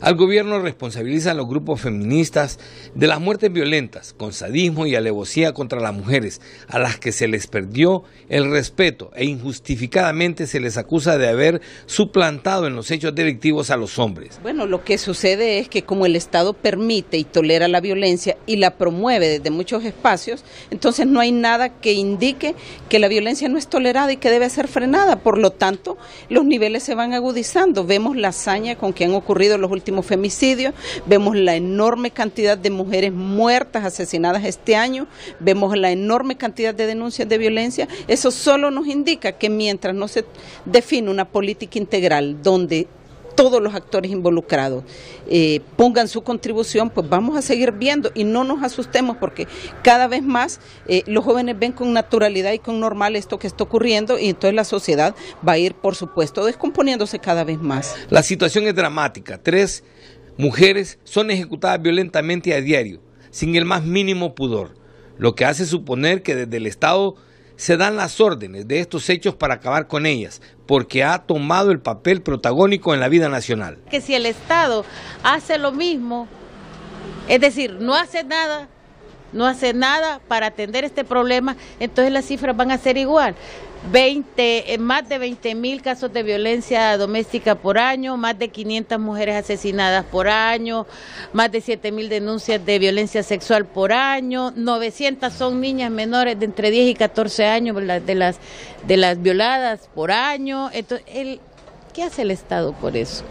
Al gobierno responsabilizan los grupos feministas de las muertes violentas, con sadismo y alevosía contra las mujeres, a las que se les perdió el respeto e injustificadamente se les acusa de haber suplantado en los hechos delictivos a los hombres. Bueno, lo que sucede es que como el Estado permite y tolera la violencia y la promueve desde muchos espacios, entonces no hay nada que indique que la violencia no es tolerada y que debe ser frenada. Por lo tanto, los niveles se van agudizando. Vemos la hazaña con que han ocurrido los últimos último femicidio, vemos la enorme cantidad de mujeres muertas, asesinadas este año, vemos la enorme cantidad de denuncias de violencia. Eso solo nos indica que mientras no se define una política integral donde todos los actores involucrados eh, pongan su contribución, pues vamos a seguir viendo y no nos asustemos porque cada vez más eh, los jóvenes ven con naturalidad y con normal esto que está ocurriendo y entonces la sociedad va a ir, por supuesto, descomponiéndose cada vez más. La situación es dramática. Tres mujeres son ejecutadas violentamente a diario, sin el más mínimo pudor, lo que hace suponer que desde el Estado se dan las órdenes de estos hechos para acabar con ellas, porque ha tomado el papel protagónico en la vida nacional. Que si el Estado hace lo mismo, es decir, no hace nada, no hace nada para atender este problema, entonces las cifras van a ser igual. 20, eh, más de 20.000 mil casos de violencia doméstica por año, más de 500 mujeres asesinadas por año, más de siete mil denuncias de violencia sexual por año, 900 son niñas menores de entre 10 y 14 años de las, de las violadas por año. Entonces, ¿Qué hace el Estado por eso?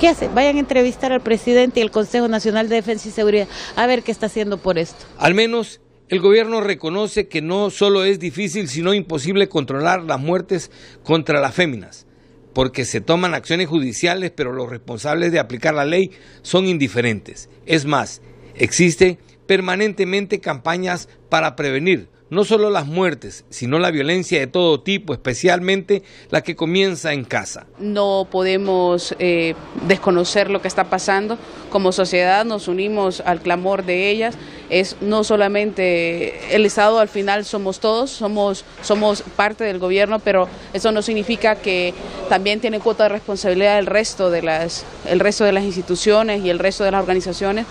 ¿Qué hace? Vayan a entrevistar al presidente y al Consejo Nacional de Defensa y Seguridad a ver qué está haciendo por esto. Al menos el gobierno reconoce que no solo es difícil, sino imposible controlar las muertes contra las féminas, porque se toman acciones judiciales, pero los responsables de aplicar la ley son indiferentes. Es más, existe permanentemente campañas para prevenir no solo las muertes, sino la violencia de todo tipo, especialmente la que comienza en casa. No podemos eh, desconocer lo que está pasando. Como sociedad nos unimos al clamor de ellas. Es no solamente el Estado, al final somos todos, somos, somos parte del gobierno, pero eso no significa que también tiene cuota de responsabilidad el resto de las, el resto de las instituciones y el resto de las organizaciones.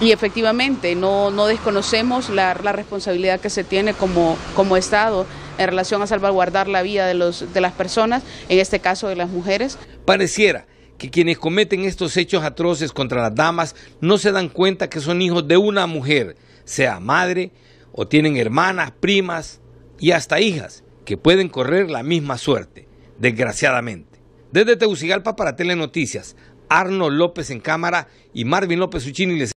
Y efectivamente, no, desconocemos la, responsabilidad que se tiene como, como Estado en relación a salvaguardar la vida de, los, de las personas, en este caso de las mujeres. Pareciera que quienes cometen estos hechos atroces contra las damas no se dan cuenta que son hijos de una mujer, sea madre o tienen hermanas, primas y hasta hijas que pueden correr la misma suerte, desgraciadamente. Desde Tegucigalpa para Telenoticias, Arno López en cámara y Marvin López Uchini les